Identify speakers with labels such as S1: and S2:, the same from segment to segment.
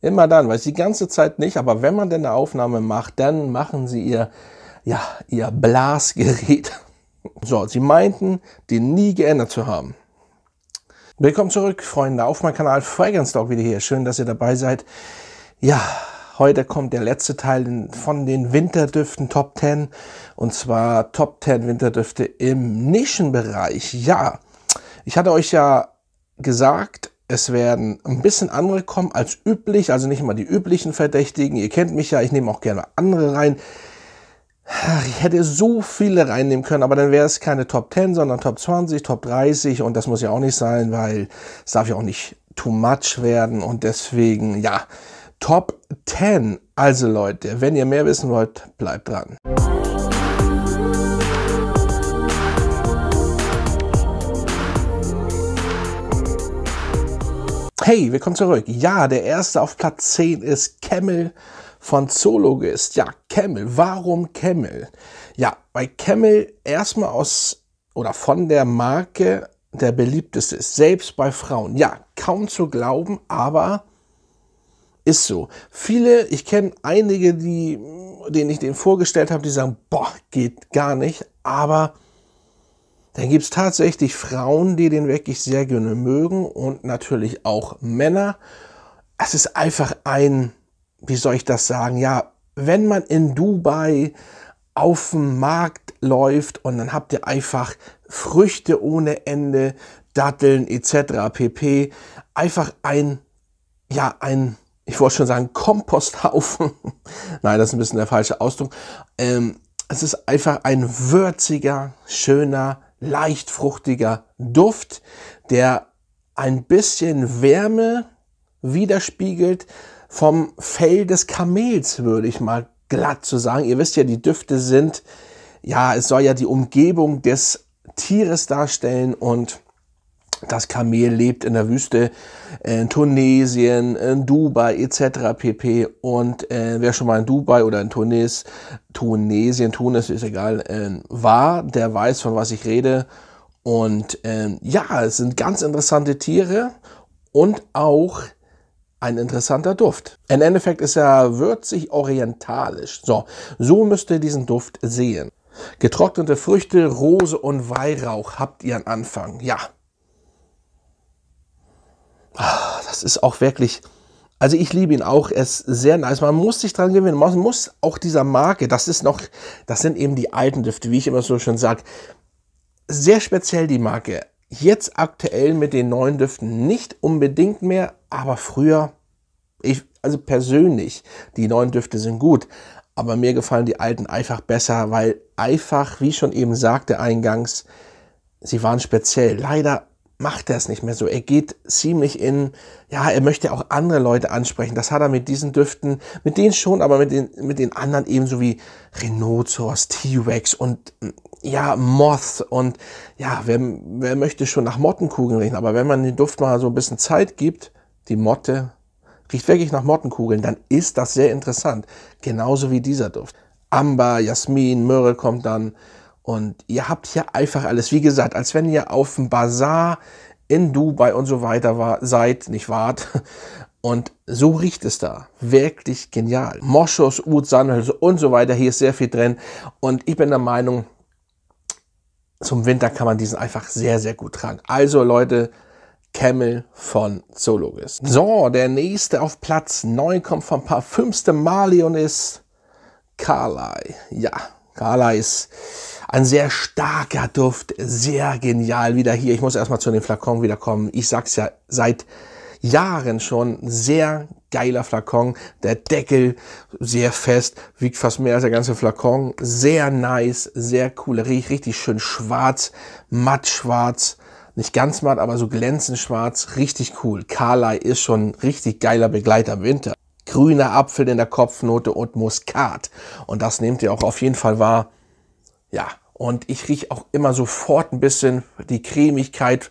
S1: Immer dann, weiß die ganze Zeit nicht, aber wenn man denn eine Aufnahme macht, dann machen sie ihr, ja, ihr Blasgerät. So, sie meinten, den nie geändert zu haben. Willkommen zurück, Freunde, auf meinem Kanal Fragrance Dog wieder hier. Schön, dass ihr dabei seid. Ja, heute kommt der letzte Teil von den Winterdüften Top 10. Und zwar Top 10 Winterdüfte im Nischenbereich. Ja, ich hatte euch ja gesagt, es werden ein bisschen andere kommen als üblich, also nicht immer die üblichen Verdächtigen. Ihr kennt mich ja, ich nehme auch gerne andere rein. Ich hätte so viele reinnehmen können, aber dann wäre es keine Top 10, sondern Top 20, Top 30 und das muss ja auch nicht sein, weil es darf ja auch nicht too much werden und deswegen, ja, Top 10. Also Leute, wenn ihr mehr wissen wollt, bleibt dran. Hey, willkommen zurück. Ja, der erste auf Platz 10 ist Camel von Zoologist. Ja, Camel. Warum Camel? Ja, weil Camel erstmal aus oder von der Marke der beliebteste ist, selbst bei Frauen. Ja, kaum zu glauben, aber ist so. Viele, ich kenne einige, die, denen ich den vorgestellt habe, die sagen, boah, geht gar nicht, aber dann gibt es tatsächlich Frauen, die den wirklich sehr gerne mögen und natürlich auch Männer. Es ist einfach ein, wie soll ich das sagen, ja, wenn man in Dubai auf dem Markt läuft und dann habt ihr einfach Früchte ohne Ende, Datteln etc. pp. Einfach ein, ja, ein, ich wollte schon sagen, Komposthaufen. Nein, das ist ein bisschen der falsche Ausdruck. Ähm, es ist einfach ein würziger, schöner, leicht fruchtiger Duft, der ein bisschen Wärme widerspiegelt vom Fell des Kamels, würde ich mal glatt zu sagen. Ihr wisst ja, die Düfte sind, ja, es soll ja die Umgebung des Tieres darstellen und das Kamel lebt in der Wüste in Tunesien, in Dubai etc. pp. Und äh, wer schon mal in Dubai oder in Tunis, Tunesien, Tunis ist egal, äh, war, der weiß, von was ich rede. Und äh, ja, es sind ganz interessante Tiere und auch ein interessanter Duft. Im Endeffekt ist er würzig orientalisch. So, so müsst ihr diesen Duft sehen. Getrocknete Früchte, Rose und Weihrauch habt ihr am Anfang. Ja, Ah, das ist auch wirklich, also ich liebe ihn auch, er ist sehr nice. Man muss sich dran gewinnen, man muss auch dieser Marke, das ist noch, das sind eben die alten Düfte, wie ich immer so schon sage. Sehr speziell die Marke. Jetzt aktuell mit den neuen Düften nicht unbedingt mehr, aber früher, ich, also persönlich, die neuen Düfte sind gut, aber mir gefallen die alten einfach besser, weil einfach, wie ich schon eben sagte eingangs, sie waren speziell. Leider macht er es nicht mehr so. Er geht ziemlich in, ja, er möchte auch andere Leute ansprechen. Das hat er mit diesen Düften, mit denen schon, aber mit den, mit den anderen ebenso wie Rhinoceros, T-Rex und mm, ja, Moth und ja, wer, wer möchte schon nach Mottenkugeln riechen? Aber wenn man den Duft mal so ein bisschen Zeit gibt, die Motte riecht wirklich nach Mottenkugeln, dann ist das sehr interessant. Genauso wie dieser Duft. Amber, Jasmin, Myrrhe kommt dann, und ihr habt hier einfach alles, wie gesagt, als wenn ihr auf dem Bazar in Dubai und so weiter war, seid, nicht wart. Und so riecht es da. Wirklich genial. Moschus, Ud, Sandhölzer und so weiter. Hier ist sehr viel drin. Und ich bin der Meinung, zum Winter kann man diesen einfach sehr, sehr gut tragen. Also Leute, Camel von Zoologist. So, der nächste auf Platz 9 kommt vom parfümste Mali und ist Carly. Ja, Carly ist ein sehr starker Duft, sehr genial. Wieder hier, ich muss erstmal zu dem Flakon wiederkommen. Ich sag's ja seit Jahren schon, sehr geiler Flakon. Der Deckel sehr fest, wiegt fast mehr als der ganze Flakon. Sehr nice, sehr cool. Riecht richtig schön schwarz, matt schwarz nicht ganz matt, aber so glänzend schwarz, richtig cool. Carly ist schon richtig geiler Begleiter im Winter. Grüner Apfel in der Kopfnote und Muskat. Und das nehmt ihr auch auf jeden Fall wahr. Ja, und ich rieche auch immer sofort ein bisschen die Cremigkeit,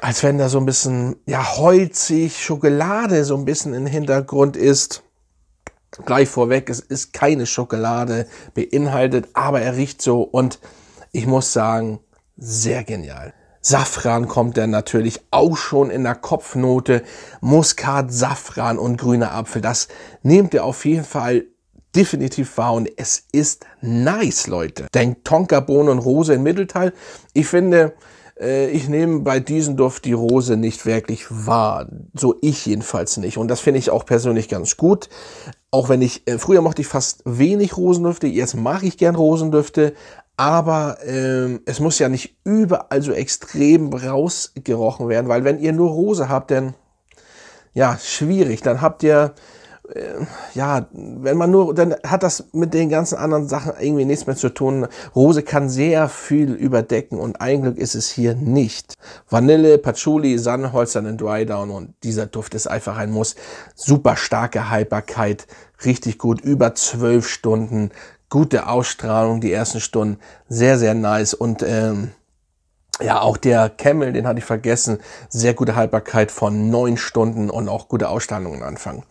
S1: als wenn da so ein bisschen, ja, holzig, Schokolade so ein bisschen im Hintergrund ist. Gleich vorweg, es ist keine Schokolade beinhaltet, aber er riecht so und ich muss sagen, sehr genial. Safran kommt dann natürlich auch schon in der Kopfnote. Muskat, Safran und grüner Apfel. Das nehmt ihr auf jeden Fall definitiv wahr und es ist nice, Leute. Denkt Tonka, Bohnen und Rose im Mittelteil. Ich finde, äh, ich nehme bei diesem Duft die Rose nicht wirklich wahr. So ich jedenfalls nicht. Und das finde ich auch persönlich ganz gut. Auch wenn ich, äh, früher mochte ich fast wenig Rosendüfte, jetzt mag ich gern Rosendüfte. Aber ähm, es muss ja nicht überall so extrem rausgerochen werden, weil wenn ihr nur Rose habt, dann ja, schwierig. Dann habt ihr äh, ja, wenn man nur, dann hat das mit den ganzen anderen Sachen irgendwie nichts mehr zu tun. Rose kann sehr viel überdecken und ein Glück ist es hier nicht. Vanille, Patchouli, Sandholz, in Drydown und dieser Duft ist einfach ein Muss. Super starke Haltbarkeit, richtig gut, über zwölf Stunden, gute Ausstrahlung die ersten Stunden, sehr, sehr nice und ähm, ja, auch der Camel, den hatte ich vergessen, sehr gute Haltbarkeit von neun Stunden und auch gute Ausstrahlungen anfangen.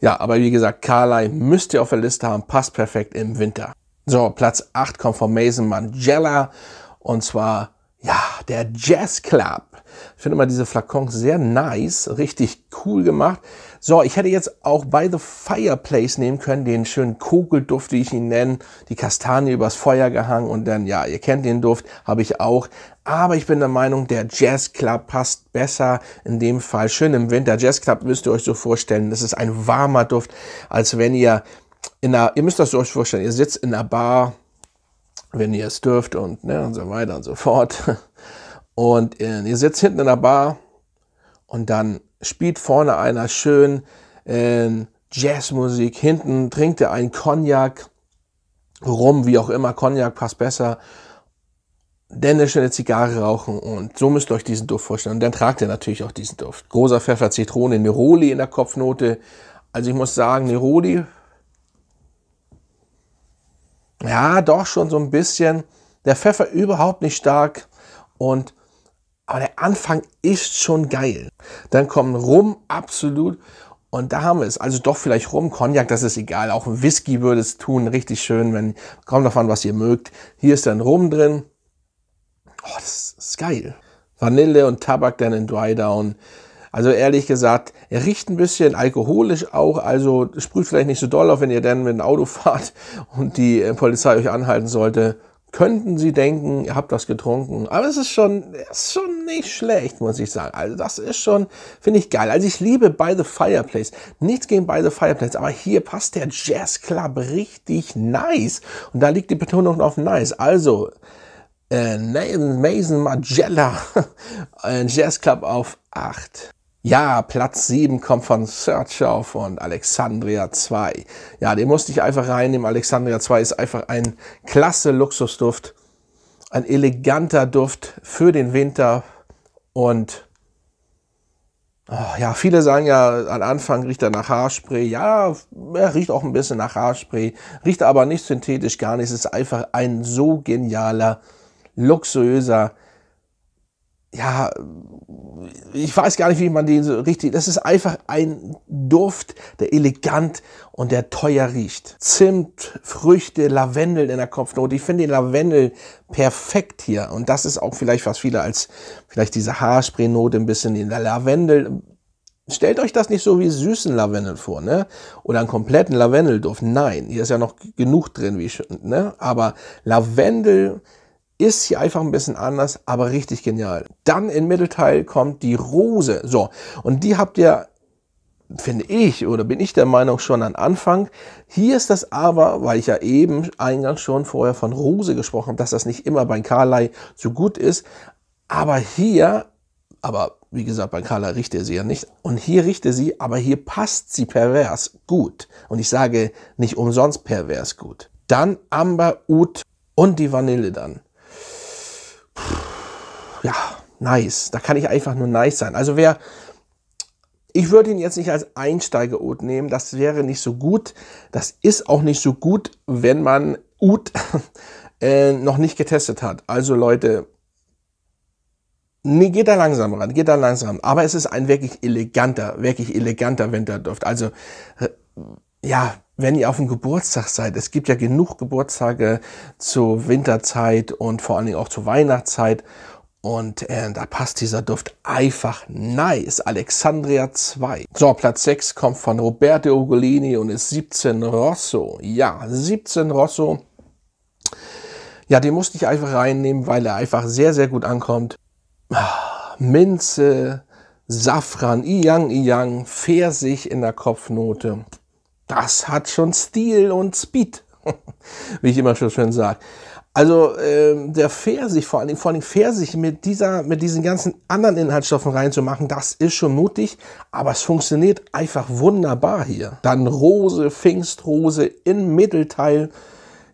S1: Ja, aber wie gesagt, Carly müsst ihr auf der Liste haben, passt perfekt im Winter. So, Platz 8 kommt von Mason Mangella und zwar, ja, der Jazz Club. Ich finde immer diese Flakons sehr nice, richtig cool gemacht. So, ich hätte jetzt auch bei the fireplace nehmen können, den schönen Kugelduft, wie ich ihn nenne, die Kastanie übers Feuer gehangen und dann, ja, ihr kennt den Duft, habe ich auch. Aber ich bin der Meinung, der Jazz Club passt besser in dem Fall. Schön im Winter. Jazz Club müsst ihr euch so vorstellen, das ist ein warmer Duft, als wenn ihr in einer, ihr müsst das euch vorstellen, ihr sitzt in einer Bar, wenn ihr es dürft und, ne, und so weiter und so fort. Und äh, ihr sitzt hinten in der Bar und dann spielt vorne einer schön äh, Jazzmusik, hinten trinkt er einen Cognac, rum, wie auch immer, Cognac passt besser. Denn eine schöne Zigarre rauchen und so müsst ihr euch diesen Duft vorstellen. Und dann tragt er natürlich auch diesen Duft. Großer Pfeffer, Zitrone, Neroli in der Kopfnote. Also ich muss sagen, Neroli, ja, doch schon so ein bisschen. Der Pfeffer überhaupt nicht stark und Anfang ist schon geil. Dann kommen Rum, absolut. Und da haben wir es. Also doch vielleicht Rum, Cognac, das ist egal. Auch ein Whisky würde es tun, richtig schön, wenn, kommt davon, was ihr mögt. Hier ist dann Rum drin. Oh, das ist geil. Vanille und Tabak dann in Dry Down. Also ehrlich gesagt, er riecht ein bisschen alkoholisch auch, also sprüht vielleicht nicht so doll auf, wenn ihr dann mit dem Auto fahrt und die äh, Polizei euch anhalten sollte könnten Sie denken, ihr habt was getrunken. Aber es ist schon, ist schon nicht schlecht, muss ich sagen. Also das ist schon, finde ich geil. Also ich liebe By the Fireplace. Nichts gegen By the Fireplace, aber hier passt der Jazz Club richtig nice. Und da liegt die Betonung auf nice. Also äh, Mason Magella, äh, Jazz Club auf 8. Ja, Platz 7 kommt von Search Searcher und Alexandria 2. Ja, den musste ich einfach reinnehmen. Alexandria 2 ist einfach ein klasse Luxusduft. Ein eleganter Duft für den Winter. Und oh ja, viele sagen ja, am Anfang riecht er nach Haarspray. Ja, er riecht auch ein bisschen nach Haarspray. Riecht aber nicht synthetisch, gar nicht. Es ist einfach ein so genialer, luxuöser ja, ich weiß gar nicht, wie man den so richtig, das ist einfach ein Duft, der elegant und der teuer riecht. Zimt, Früchte, Lavendel in der Kopfnote. Ich finde den Lavendel perfekt hier. Und das ist auch vielleicht, was viele als vielleicht diese Haarspray-Note ein bisschen in der Lavendel. Stellt euch das nicht so wie süßen Lavendel vor, ne? Oder einen kompletten Lavendelduft. Nein, hier ist ja noch genug drin, wie ich, ne? Aber Lavendel, ist hier einfach ein bisschen anders, aber richtig genial. Dann im Mittelteil kommt die Rose. So, und die habt ihr finde ich oder bin ich der Meinung schon am Anfang. Hier ist das aber, weil ich ja eben eingangs schon vorher von Rose gesprochen habe, dass das nicht immer bei Karlai so gut ist. Aber hier, aber wie gesagt, bei Carlei riecht er sie ja nicht. Und hier riecht er sie, aber hier passt sie pervers gut. Und ich sage nicht umsonst pervers gut. Dann Amber, Ut und die Vanille dann ja, nice. Da kann ich einfach nur nice sein. Also wer, ich würde ihn jetzt nicht als Einsteiger-Ut nehmen. Das wäre nicht so gut. Das ist auch nicht so gut, wenn man Ut äh, noch nicht getestet hat. Also Leute, Nee, geht da langsam ran, geht da langsam. Aber es ist ein wirklich eleganter, wirklich eleganter Winterduft. Also, äh, ja, wenn ihr auf dem Geburtstag seid, es gibt ja genug Geburtstage zur Winterzeit und vor allen Dingen auch zur Weihnachtszeit. Und äh, da passt dieser Duft einfach nice. Alexandria 2. So, Platz 6 kommt von Roberto Ugolini und ist 17 Rosso. Ja, 17 Rosso. Ja, den musste ich einfach reinnehmen, weil er einfach sehr, sehr gut ankommt. Ah, Minze, Safran, Iyang, Iyang, Pfirsich in der Kopfnote das hat schon Stil und Speed, wie ich immer schon schön sage. Also äh, der Pfirsich, vor allem, vor allem Pfirsich mit, dieser, mit diesen ganzen anderen Inhaltsstoffen reinzumachen, das ist schon mutig, aber es funktioniert einfach wunderbar hier. Dann Rose, Pfingstrose im Mittelteil.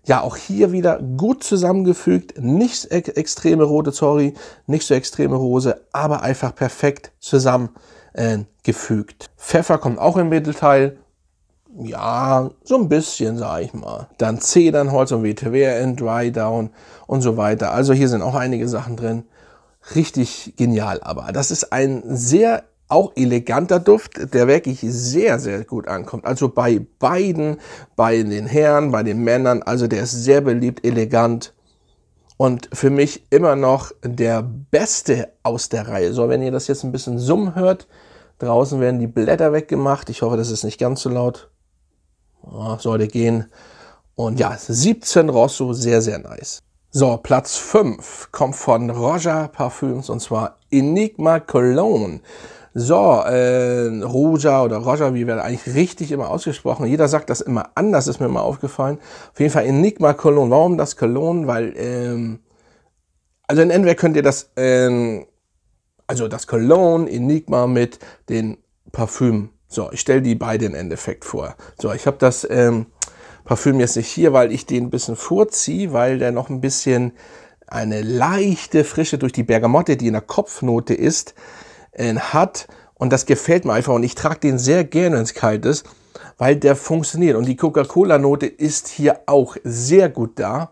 S1: Ja, auch hier wieder gut zusammengefügt. Nicht ex extreme rote, sorry, nicht so extreme Rose, aber einfach perfekt zusammengefügt. Äh, Pfeffer kommt auch im Mittelteil, ja, so ein bisschen, sage ich mal. Dann Zedernholz und WTWRN, Dry Down und so weiter. Also hier sind auch einige Sachen drin. Richtig genial, aber das ist ein sehr auch eleganter Duft, der wirklich sehr, sehr gut ankommt. Also bei beiden, bei den Herren, bei den Männern. Also der ist sehr beliebt, elegant und für mich immer noch der beste aus der Reihe. So, wenn ihr das jetzt ein bisschen summen hört, draußen werden die Blätter weggemacht. Ich hoffe, das ist nicht ganz so laut sollte gehen. Und ja, 17 Rosso, sehr, sehr nice. So, Platz 5 kommt von Roger Parfüms und zwar Enigma Cologne. So, äh, Roger oder Roger, wie wird eigentlich richtig immer ausgesprochen? Jeder sagt das immer anders, ist mir immer aufgefallen. Auf jeden Fall Enigma Cologne. Warum das Cologne? Weil, ähm, also in Endware könnt ihr das, ähm, also das Cologne Enigma mit den Parfüm so, ich stelle die beiden im Endeffekt vor. So, ich habe das ähm, Parfüm jetzt nicht hier, weil ich den ein bisschen vorziehe, weil der noch ein bisschen eine leichte Frische durch die Bergamotte, die in der Kopfnote ist, äh, hat. Und das gefällt mir einfach. Und ich trage den sehr gerne ins Kaltes, weil der funktioniert. Und die Coca-Cola-Note ist hier auch sehr gut da.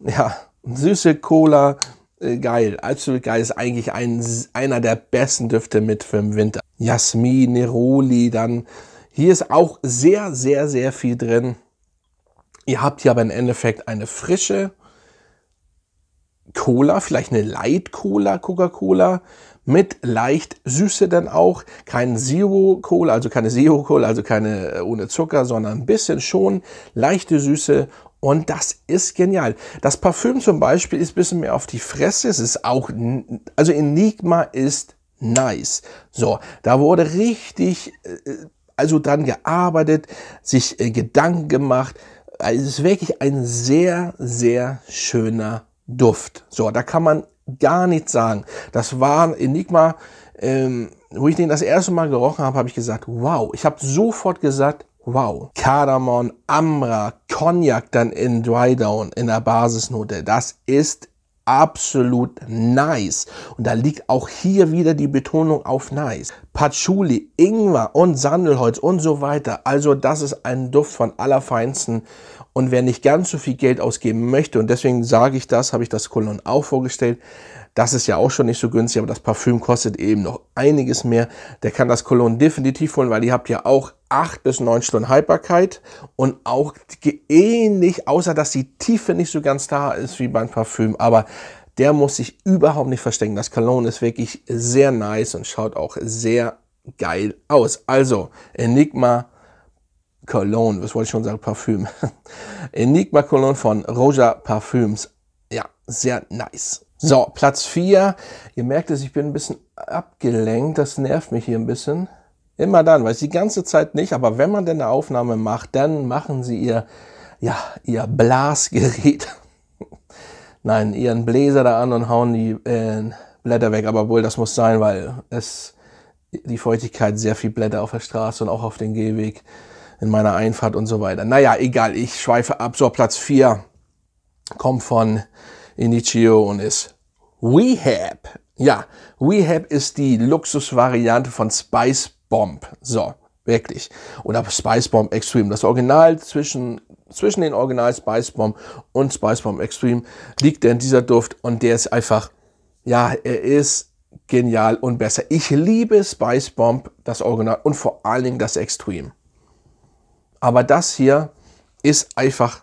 S1: Ja, süße Cola, äh, geil. Absolut geil. Ist eigentlich ein, einer der besten Düfte mit für den Winter. Jasmin, Neroli, dann hier ist auch sehr, sehr, sehr viel drin. Ihr habt hier aber im Endeffekt eine frische Cola, vielleicht eine Light Cola, Coca-Cola, mit leicht Süße dann auch. Kein Zero Cola, also keine Zero Cola, also keine äh, ohne Zucker, sondern ein bisschen schon leichte Süße. Und das ist genial. Das Parfüm zum Beispiel ist ein bisschen mehr auf die Fresse. Es ist auch, also Enigma ist Nice. So, da wurde richtig äh, also dran gearbeitet, sich äh, Gedanken gemacht. Also es ist wirklich ein sehr, sehr schöner Duft. So, da kann man gar nichts sagen. Das war Enigma. Ähm, wo ich den das erste Mal gerochen habe, habe ich gesagt, wow. Ich habe sofort gesagt, wow. Kardamom, Amra, Cognac dann in Drydown, in der Basisnote. Das ist absolut nice. Und da liegt auch hier wieder die Betonung auf nice. Patchouli, Ingwer und Sandelholz und so weiter. Also das ist ein Duft von allerfeinsten. Und wer nicht ganz so viel Geld ausgeben möchte, und deswegen sage ich das, habe ich das Cologne auch vorgestellt, das ist ja auch schon nicht so günstig, aber das Parfüm kostet eben noch einiges mehr. Der kann das Cologne definitiv holen, weil ihr habt ja auch acht bis neun Stunden Haltbarkeit und auch ähnlich, außer dass die Tiefe nicht so ganz da ist wie beim Parfüm, aber der muss sich überhaupt nicht verstecken. Das Cologne ist wirklich sehr nice und schaut auch sehr geil aus. Also Enigma Cologne, was wollte ich schon sagen, Parfüm. Enigma Cologne von Roja Parfüms. Ja, sehr nice. So, Platz 4. Ihr merkt es, ich bin ein bisschen abgelenkt. Das nervt mich hier ein bisschen. Immer dann, weil es die ganze Zeit nicht, aber wenn man denn eine Aufnahme macht, dann machen sie ihr, ja, ihr Blasgerät. Nein, ihren Bläser da an und hauen die äh, Blätter weg. Aber wohl, das muss sein, weil es die Feuchtigkeit sehr viel Blätter auf der Straße und auch auf dem Gehweg in meiner Einfahrt und so weiter. Naja, egal, ich schweife ab. So, Platz 4 kommt von und ist Wehab. Ja, Wehab ist die Luxusvariante von Spice Bomb. So, wirklich. Oder Spice Bomb Extreme. Das Original zwischen, zwischen den Original Spice Bomb und Spice Bomb Extreme liegt in dieser Duft und der ist einfach, ja, er ist genial und besser. Ich liebe Spice Bomb, das Original und vor allen Dingen das Extreme. Aber das hier ist einfach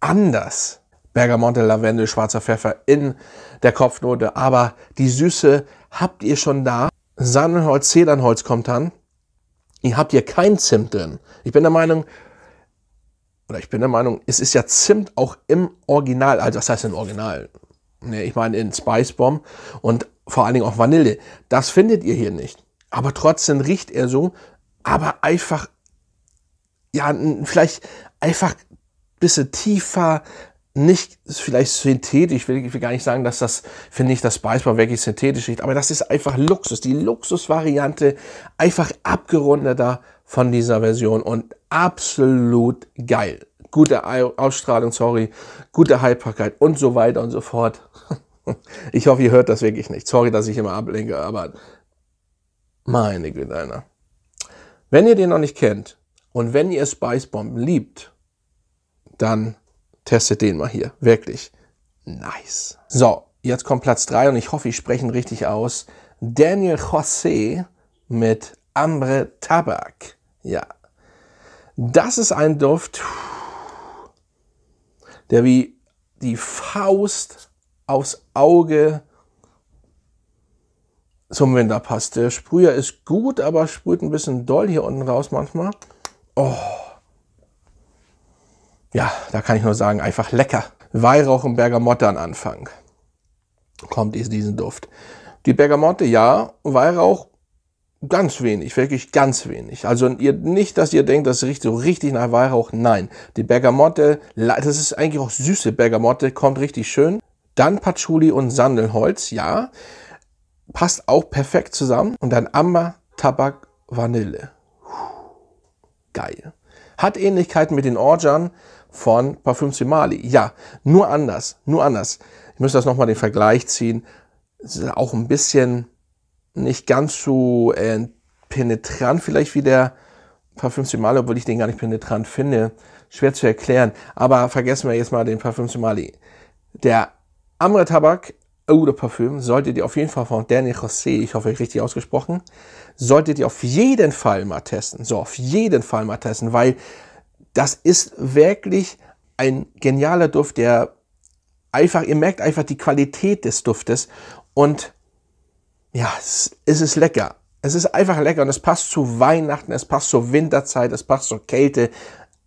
S1: anders. Bergamonte, Lavendel, schwarzer Pfeffer in der Kopfnote. Aber die Süße habt ihr schon da. Sandelholz, Zedernholz kommt dann. Ihr habt hier kein Zimt drin. Ich bin der Meinung, oder ich bin der Meinung, es ist ja Zimt auch im Original, also was heißt im Original. Ne, ich meine in Spice Bomb und vor allen Dingen auch Vanille. Das findet ihr hier nicht. Aber trotzdem riecht er so, aber einfach, ja, vielleicht einfach ein bisschen tiefer, nicht vielleicht synthetisch, will, ich will gar nicht sagen, dass das, finde ich, das Beißbar wirklich synthetisch riecht, aber das ist einfach Luxus, die Luxusvariante, einfach abgerundeter von dieser Version und absolut geil. Gute Ausstrahlung, sorry, gute Haltbarkeit und so weiter und so fort. Ich hoffe, ihr hört das wirklich nicht. Sorry, dass ich immer ablenke, aber meine Güte, einer. Wenn ihr den noch nicht kennt und wenn ihr Spice Bomb liebt, dann Testet den mal hier. Wirklich nice. So, jetzt kommt Platz 3 und ich hoffe, ich spreche ihn richtig aus. Daniel José mit Ambre Tabak. Ja. Das ist ein Duft, der wie die Faust aufs Auge zum Winter passt. Der Sprüher ist gut, aber sprüht ein bisschen doll hier unten raus manchmal. Oh, ja, da kann ich nur sagen, einfach lecker. Weihrauch und Bergamotte an Anfang. Kommt diesen Duft. Die Bergamotte ja, Weihrauch ganz wenig, wirklich ganz wenig. Also ihr, nicht, dass ihr denkt, das riecht so richtig nach Weihrauch. Nein, die Bergamotte, das ist eigentlich auch süße Bergamotte, kommt richtig schön. Dann Patchouli und Sandelholz, ja, passt auch perfekt zusammen. Und dann Amber, Tabak, Vanille. Puh, geil. Hat Ähnlichkeiten mit den Orjan, von Parfüm Simali. Ja, nur anders, nur anders. Ich müsste das nochmal den Vergleich ziehen. Es ist auch ein bisschen nicht ganz so äh, penetrant vielleicht wie der Parfüm Simali, obwohl ich den gar nicht penetrant finde. Schwer zu erklären. Aber vergessen wir jetzt mal den Parfüm Simali. Der Amre Tabak oder Parfüm solltet ihr auf jeden Fall von Danny José, ich hoffe, ich richtig ausgesprochen, solltet ihr auf jeden Fall mal testen. So, auf jeden Fall mal testen, weil das ist wirklich ein genialer Duft, der einfach, ihr merkt einfach die Qualität des Duftes und ja, es ist lecker. Es ist einfach lecker und es passt zu Weihnachten, es passt zur Winterzeit, es passt zur Kälte.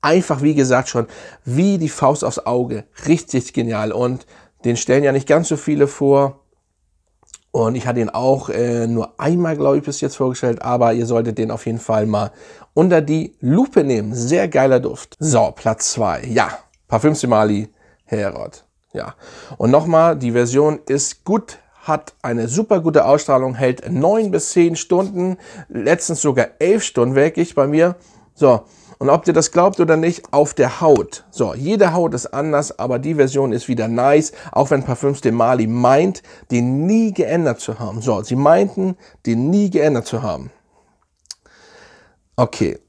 S1: Einfach, wie gesagt, schon wie die Faust aufs Auge. Richtig genial. Und den stellen ja nicht ganz so viele vor. Und ich hatte ihn auch äh, nur einmal, glaube ich, bis jetzt vorgestellt, aber ihr solltet den auf jeden Fall mal unter die Lupe nehmen. Sehr geiler Duft. So, Platz zwei. Ja, Parfüm Simali Herod. Ja. Und nochmal, die Version ist gut hat eine super gute Ausstrahlung, hält neun bis zehn Stunden, letztens sogar elf Stunden wirklich bei mir. So, und ob ihr das glaubt oder nicht, auf der Haut. So, jede Haut ist anders, aber die Version ist wieder nice, auch wenn Parfüms de Mali meint, den nie geändert zu haben. So, sie meinten, den nie geändert zu haben. Okay.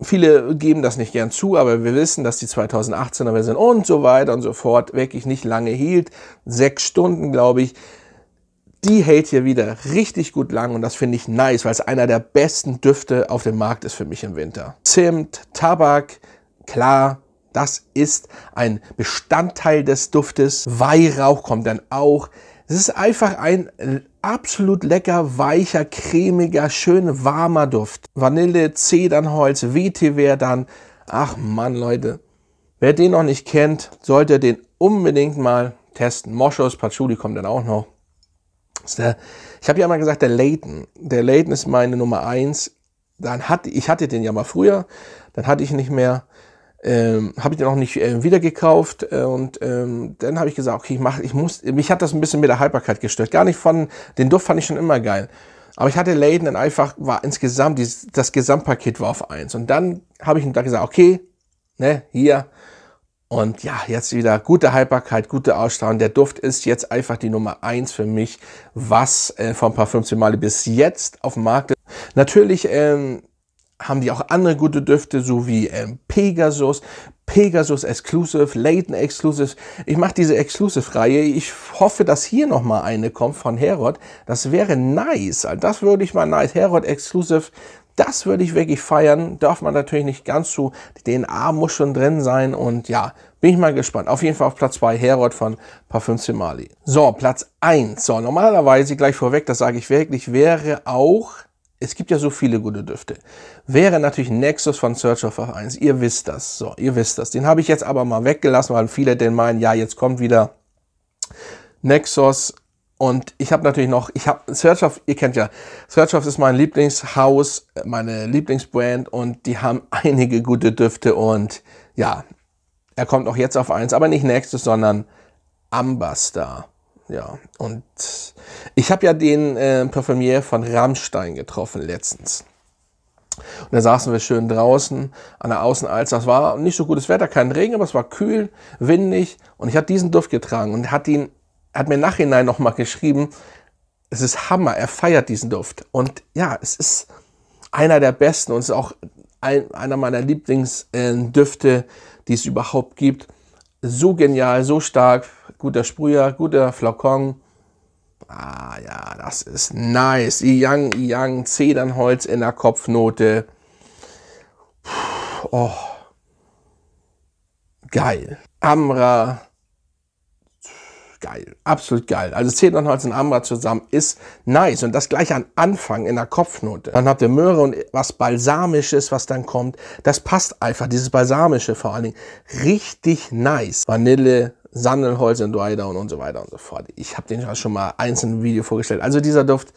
S1: Viele geben das nicht gern zu, aber wir wissen, dass die 2018er Version und so weiter und so fort wirklich nicht lange hielt. Sechs Stunden, glaube ich, die hält hier wieder richtig gut lang und das finde ich nice, weil es einer der besten Düfte auf dem Markt ist für mich im Winter. Zimt, Tabak, klar, das ist ein Bestandteil des Duftes. Weihrauch kommt dann auch. Es ist einfach ein absolut lecker, weicher, cremiger, schön warmer Duft. Vanille, Zedernholz, Vetiver Ach Mann, Leute. Wer den noch nicht kennt, sollte den unbedingt mal testen. Moschus, Patchouli kommt dann auch noch. Der, ich habe ja mal gesagt, der Layton. Der Layton ist meine Nummer eins. Dann hatte ich hatte den ja mal früher, dann hatte ich nicht mehr, ähm, habe ich den auch nicht äh, wieder gekauft äh, und ähm, dann habe ich gesagt, okay, ich mach, ich muss, mich hat das ein bisschen mit der Haltbarkeit gestört. Gar nicht von den Duft fand ich schon immer geil. Aber ich hatte Layton dann einfach, war insgesamt, dieses, das Gesamtpaket war auf eins. Und dann habe ich ihm da gesagt, okay, ne, hier, und ja, jetzt wieder gute Haltbarkeit, gute Ausstrahlung. Der Duft ist jetzt einfach die Nummer eins für mich, was äh, paar 15 Male bis jetzt auf dem Markt ist. Natürlich ähm, haben die auch andere gute Düfte, so wie ähm, Pegasus, Pegasus Exclusive, Leighton Exclusive. Ich mache diese Exclusive-Reihe. Ich hoffe, dass hier nochmal eine kommt von Herod. Das wäre nice. Also das würde ich mal nice. Herod Exclusive das würde ich wirklich feiern. Darf man natürlich nicht ganz zu. Die DNA muss schon drin sein. Und ja, bin ich mal gespannt. Auf jeden Fall auf Platz 2 Herod von Parfüm Mali. So, Platz 1. So, normalerweise gleich vorweg, das sage ich wirklich, wäre auch es gibt ja so viele gute Düfte. Wäre natürlich Nexus von Search of 1. Ihr wisst das. So, ihr wisst das. Den habe ich jetzt aber mal weggelassen, weil viele den meinen, ja, jetzt kommt wieder Nexus und ich habe natürlich noch, ich habe Searchoff, ihr kennt ja, Searchoff ist mein Lieblingshaus, meine Lieblingsbrand und die haben einige gute Düfte und ja, er kommt auch jetzt auf eins, aber nicht nächstes, sondern Ambassador. Ja, und ich habe ja den äh, Parfümier von Rammstein getroffen letztens. Und da saßen wir schön draußen an der Außenalz. Das war nicht so gutes Wetter, kein Regen, aber es war kühl, windig. Und ich hatte diesen Duft getragen und hat ihn hat mir Nachhinein nochmal geschrieben, es ist Hammer, er feiert diesen Duft. Und ja, es ist einer der besten und es ist auch ein, einer meiner Lieblingsdüfte, die es überhaupt gibt. So genial, so stark, guter Sprüher, guter Flakon. Ah ja, das ist nice. Yang, Yang, Zedernholz in der Kopfnote. Puh, oh. Geil. Amra, geil, absolut geil. Also 10 und Holz und Ambra zusammen ist nice und das gleich am Anfang in der Kopfnote. Dann habt ihr Möhre und was Balsamisches, was dann kommt. Das passt einfach, dieses Balsamische vor allen Dingen. Richtig nice. Vanille, Sandelholz und Drydown und so weiter und so fort. Ich habe den schon mal einzeln im Video vorgestellt. Also dieser Duft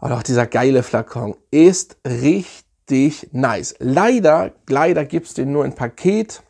S1: oder oh auch dieser geile Flakon ist richtig nice. Leider, leider gibt's den nur in Paket.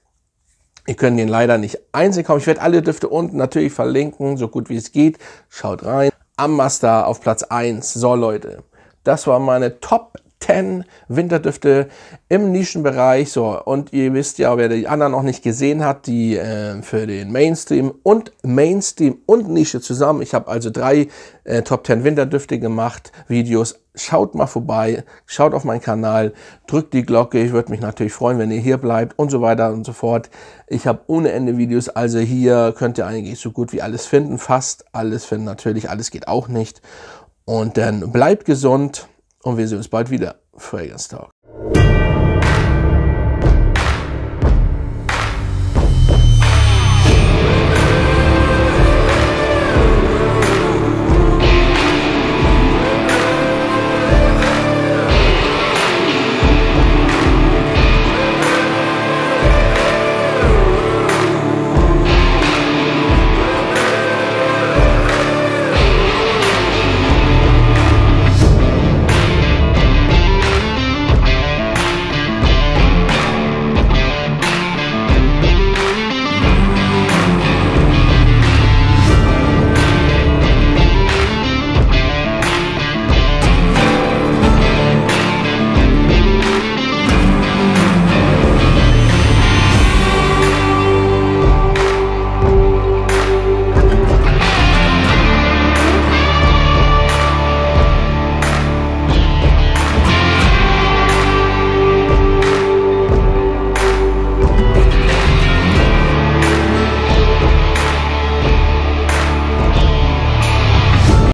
S1: Ihr könnt den leider nicht einzeln kaufen. Ich werde alle Düfte unten natürlich verlinken, so gut wie es geht. Schaut rein. Ammaster auf Platz 1. So Leute, das war meine Top 10 Winterdüfte im Nischenbereich. So, und ihr wisst ja, wer die anderen noch nicht gesehen hat, die äh, für den Mainstream und Mainstream und Nische zusammen. Ich habe also drei äh, Top 10 Winterdüfte gemacht, Videos. Schaut mal vorbei, schaut auf meinen Kanal, drückt die Glocke. Ich würde mich natürlich freuen, wenn ihr hier bleibt und so weiter und so fort. Ich habe ohne Ende Videos, also hier könnt ihr eigentlich so gut wie alles finden, fast alles finden natürlich, alles geht auch nicht. Und dann bleibt gesund und wir sehen uns bald wieder. Fragrance Talk.